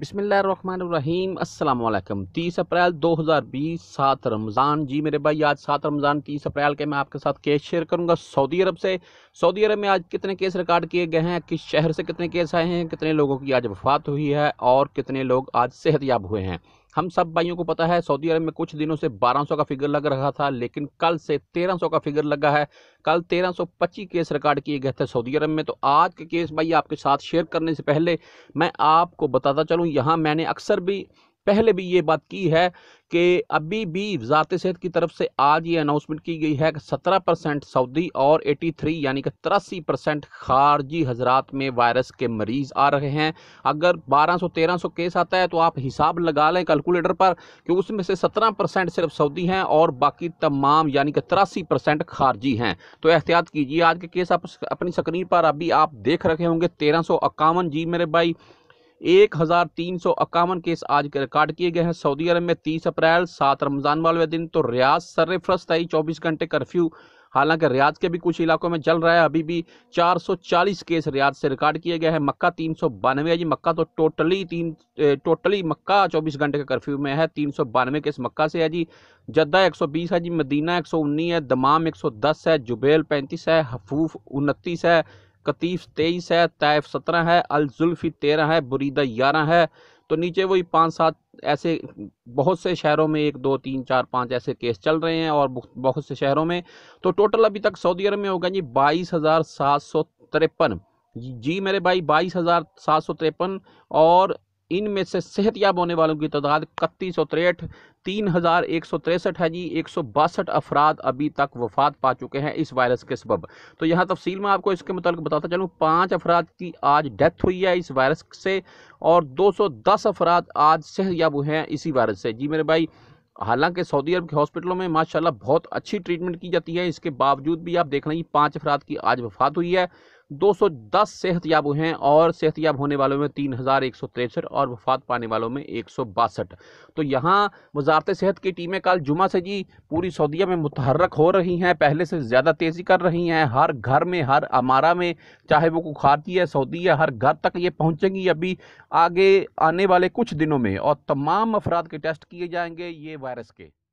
بسم اللہ الرحمن الرحیم السلام علیکم تیس اپریل دو ہزار بیس سات رمضان جی میرے بھائی آج سات رمضان تیس اپریل کے میں آپ کے ساتھ کیس شیئر کروں گا سعودی عرب سے سعودی عرب میں آج کتنے کیس ریکارڈ کیے گئے ہیں کس شہر سے کتنے کیس آئے ہیں کتنے لوگوں کی آج وفات ہوئی ہے اور کتنے لوگ آج صحت یاب ہوئے ہیں ہم سب بھائیوں کو پتا ہے سعودی عرب میں کچھ دنوں سے بارہ سو کا فگر لگ رہا تھا لیکن کل سے تیرہ سو کا فگر لگا ہے کل تیرہ سو پچی کیس ریکارڈ کیے گئے تھے سعودی عرب میں تو آج کے کیس بھائی آپ کے ساتھ شیئر کرنے سے پہلے میں آپ کو بتاتا چلوں یہاں میں نے اکثر بھی پہلے بھی یہ بات کی ہے کہ ابھی بھی ذات صحت کی طرف سے آج یہ اناؤنسمنٹ کی گئی ہے کہ سترہ پرسنٹ سعودی اور ایٹی تھری یعنی کہ تراسی پرسنٹ خارجی حضرات میں وائرس کے مریض آ رہے ہیں اگر بارہ سو تیرہ سو کیس آتا ہے تو آپ حساب لگا لیں کیلکولیٹر پر کہ اس میں سے سترہ پرسنٹ صرف سعودی ہیں اور باقی تمام یعنی کہ تراسی پرسنٹ خارجی ہیں تو احتیاط کیجیے آج کے کیس آپ اپنی سکرین پر ابھی آپ دیکھ رکھے ہوں گے تیرہ سو اکاون جی میرے بھائی ایک ہزار تین سو اکاون کیس آج کے ریکارڈ کیے گئے ہیں سعودی عرب میں تیس اپریل سات رمضان والے دن تو ریاض سر فرست آئی چوبیس گھنٹے کرفیو حالانکہ ریاض کے بھی کچھ علاقوں میں چل رہا ہے ابھی بھی چار سو چالیس کیس ریاض سے ریکارڈ کیے گئے ہیں مکہ تین سو بانوے جی مکہ تو ٹوٹلی تین ٹوٹلی مکہ چوبیس گھنٹے کے کرفیو میں ہے تین سو بانوے کیس مکہ سے ہے جی جدہ ایک سو بیس ہے جی مدینہ ایک سو انی ہے دمام ایک سو دس ہے جبیل پینتیس ہے حفوف انتیس ہے قطیف تیئیس ہے طائف سترہ ہے الزلفی تیرہ ہے بریدہ گیارہ ہے تو نیچے وہی پانچ سات ایسے بہت سے شہروں میں ایک دو تین چار پانچ ایسے کیس چل رہے ہیں اور بہت سے شہروں میں تو ٹوٹل ابھی تک سعودی عرب میں ہوگا جی بائیس ہزار سات سو تریپن جی میرے بھائی بائیس ہزار سات سو تریپن اور ان میں سے صحت یاب ہونے والوں کی تعداد اکتیس سو تریٹھ تین ہزار ایک سو تریسٹھ ہے جی ایک سو باسٹھ افراد ابھی تک وفات پا چکے ہیں اس وائرس کے سبب تو یہاں تفصیل میں آپ کو اس کے متعلق بتاتا چلوں پانچ افراد کی آج ڈیتھ ہوئی ہے اس وائرس سے اور دو سو دس افراد آج صحت یاب ہوئے ہیں اسی وائرس سے جی میرے بھائی حالانکہ سعودی عرب کے ہاسپٹلوں میں ماشاءاللہ بہت اچھی ٹریٹمنٹ کی جاتی ہے اس کے باوجود بھی آپ دیکھ رہے ہیں پانچ افراد کی آج وفات ہوئی ہے دو سو دس صحت یاب ہیں اور صحت یاب ہونے والوں میں تین ہزار ایک سو تریسٹھ اور وفات پانے والوں میں ایک سو باسٹھ تو یہاں وزارت صحت کی ٹیمیں کل جمعہ سے جی پوری سعودیہ میں متحرک ہو رہی ہیں پہلے سے زیادہ تیزی کر رہی ہیں ہر گھر میں ہر امارہ میں چاہے وہ کخارتی ہے سعودی ہے ہر گھر تک یہ پہنچیں گی ابھی آگے آنے والے کچھ دنوں میں اور تمام افراد کے ٹیسٹ کیے جائیں گے یہ وائرس کے